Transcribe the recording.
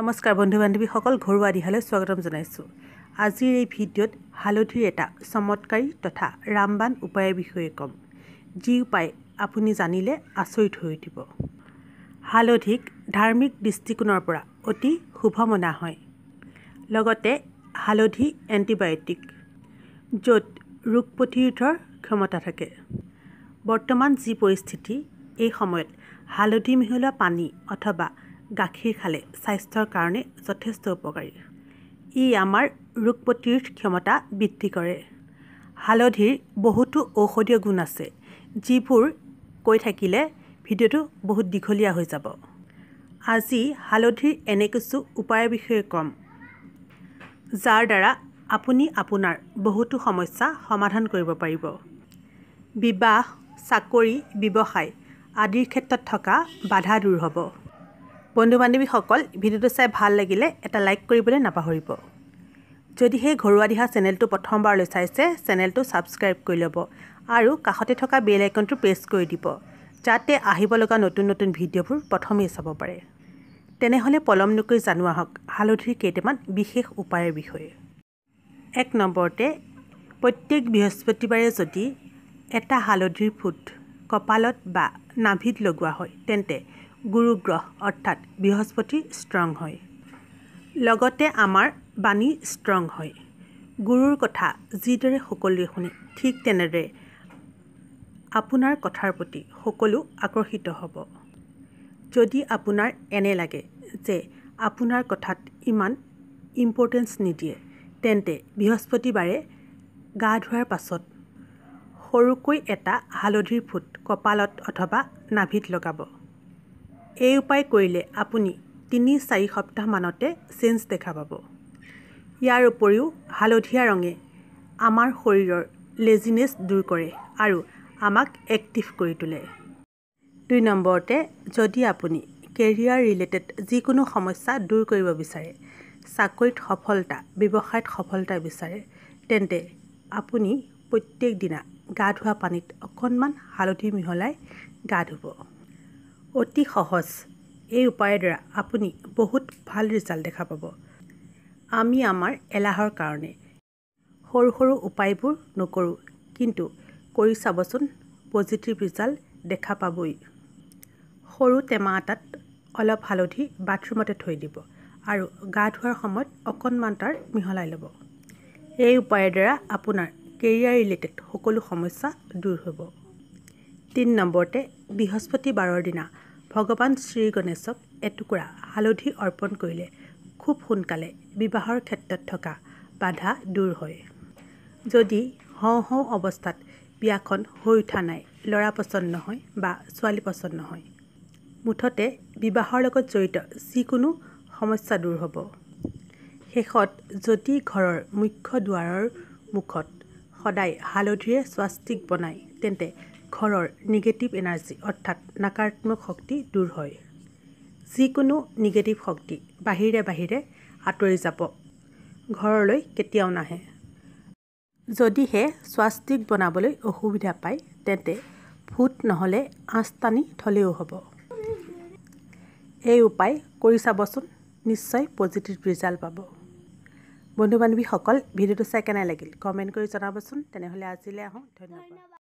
নমস্কাৰ বন্ধু বান্ধৱীসকল ঘৰুৱা দিহালৈ স্বাগতম জনাইছোঁ আজিৰ এই ভিডিঅ'ত হালধিৰ এটা চমৎকাৰী তথা ৰামবান উপায়ৰ বিষয়ে ক'ম যি উপায় আপুনি জানিলে আচৰিত হৈ উঠিব হালধিক ধাৰ্মিক দৃষ্টিকোণৰ পৰা অতি শুভ মনা হয় লগতে হালধি এণ্টিবায়'টিক য'ত ৰোগ প্ৰতিৰোধৰ ক্ষমতা থাকে বৰ্তমান যি পৰিস্থিতি এই সময়ত হালধি মিহলোৱা পানী অথবা গাখীৰ খালে স্বাস্থ্যৰ কাৰণে যথেষ্ট উপকাৰী ই আমাৰ ৰোগ প্ৰতিৰোধ ক্ষমতা বৃদ্ধি কৰে হালধিৰ বহুতো ঔষধীয় গুণ আছে যিবোৰ কৈ থাকিলে ভিডিঅ'টো বহুত দীঘলীয়া হৈ যাব আজি হালধিৰ এনে কিছু উপায়ৰ বিষয়ে ক'ম যাৰ দ্বাৰা আপুনি আপোনাৰ বহুতো সমস্যা সমাধান কৰিব পাৰিব বিবাহ চাকৰি ব্যৱসায় আদিৰ ক্ষেত্ৰত থকা বাধা দূৰ হ'ব বন্ধু বান্ধৱীসকল ভিডিঅ'টো চাই ভাল লাগিলে এটা লাইক কৰিবলৈ নাপাহৰিব যদি সেই ঘৰুৱা দিহা চেনেলটো প্ৰথমবাৰলৈ চাইছে চেনেলটো ছাবস্ক্ৰাইব কৰি ল'ব আৰু কাষতে থকা বেল আইকনটো প্ৰেছ কৰি দিব যাতে আহিব লগা নতুন নতুন ভিডিঅ'বোৰ প্ৰথমেই চাব পাৰে তেনেহ'লে পলম নকৈ জানো আহক হালধিৰ কেইটামান বিশেষ উপায়ৰ বিষয়ে এক নম্বৰতে প্ৰত্যেক বৃহস্পতিবাৰে যদি এটা হালধিৰ ফুট কপালত বা নাভিত লগোৱা হয় তেন্তে গুৰু গ্ৰহ অৰ্থাৎ বৃহস্পতি ষ্ট্ৰং হয় লগতে আমাৰ বাণী ষ্ট্ৰং হয় গুৰুৰ কথা যিদৰে সকলোৱে শুনে ঠিক তেনেদৰে আপোনাৰ কথাৰ প্ৰতি সকলো আকৰ্ষিত হ'ব যদি আপোনাৰ এনে লাগে যে আপোনাৰ কথাত ইমান ইম্পৰ্টেঞ্চ নিদিয়ে তেন্তে বৃহস্পতিবাৰে গা ধোৱাৰ পাছত সৰুকৈ এটা হালধিৰ ফুট কপালত অথবা নাভিত লগাব এই উপায় কৰিলে আপুনি তিনি চাৰি সপ্তাহমানতে চেঞ্জ দেখা পাব ইয়াৰ উপৰিও হালধীয়া ৰঙে আমাৰ শৰীৰৰ লেজিনেছ দূৰ কৰে আৰু আমাক এক্টিভ কৰি তোলে দুই নম্বৰতে যদি আপুনি কেৰিয়াৰ ৰিলেটেড যিকোনো সমস্যা দূৰ কৰিব বিচাৰে চাকৰিত সফলতা ব্যৱসায়ত সফলতা বিচাৰে তেন্তে আপুনি প্ৰত্যেকদিনা গা ধোৱা পানীত অকণমান হালধি মিহলাই গা ধুব অতি সহজ এই উপায়ৰ দ্বাৰা আপুনি বহুত ভাল ৰিজাল্ট দেখা পাব আমি আমাৰ এলাহৰ কাৰণে সৰু সৰু উপায়বোৰ নকৰোঁ কিন্তু কৰি চাবচোন পজিটিভ ৰিজাল্ট দেখা পাবই সৰু টেমা এটাত অলপ হালধি বাথৰুমতে থৈ দিব আৰু গা ধোৱাৰ সময়ত অকণমান তাৰ মিহলাই ল'ব এই উপায়ৰ দ্বাৰা আপোনাৰ কেৰিয়াৰ ৰিলেটেড সকলো সমস্যা দূৰ হ'ব তিনি নম্বৰতে বৃহস্পতিবাৰৰ দিনা ভগৱান শ্ৰী গণেশক এটুকুৰা হালধি অৰ্পণ কৰিলে খুব সোনকালে বিবাহৰ ক্ষেত্ৰত থকা বাধা দূৰ হয় যদি হওঁ হওঁ অৱস্থাত বিয়াখন হৈ উঠা নাই ল'ৰা পচন্দ নহয় বা ছোৱালী পচন্দ নহয় মুঠতে বিবাহৰ লগত জড়িত যিকোনো সমস্যা দূৰ হ'ব শেষত যদি ঘৰৰ মুখ্য দুৱাৰৰ মুখত সদায় হালধিৰে স্বাস্তিক বনায় তেন্তে ঘৰৰ নিগেটিভ এনাৰ্জি অৰ্থাৎ নাকাৰাত্মক শক্তি দূৰ হয় যিকোনো নিগেটিভ শক্তি বাহিৰে বাহিৰে আঁতৰি যাব ঘৰলৈ কেতিয়াও নাহে যদিহে স্বাস্তিক বনাবলৈ অসুবিধা পায় তেন্তে ভূত নহ'লে আঁচ টানি থলেও হ'ব এই উপায় কৰি চাবচোন নিশ্চয় পজিটিভ ৰিজাল্ট পাব বন্ধু বান্ধৱীসকল ভিডিঅ'টো চাই কেনে লাগিল কমেণ্ট কৰি জনাবচোন তেনেহ'লে আজিলৈ আহোঁ ধন্যবাদ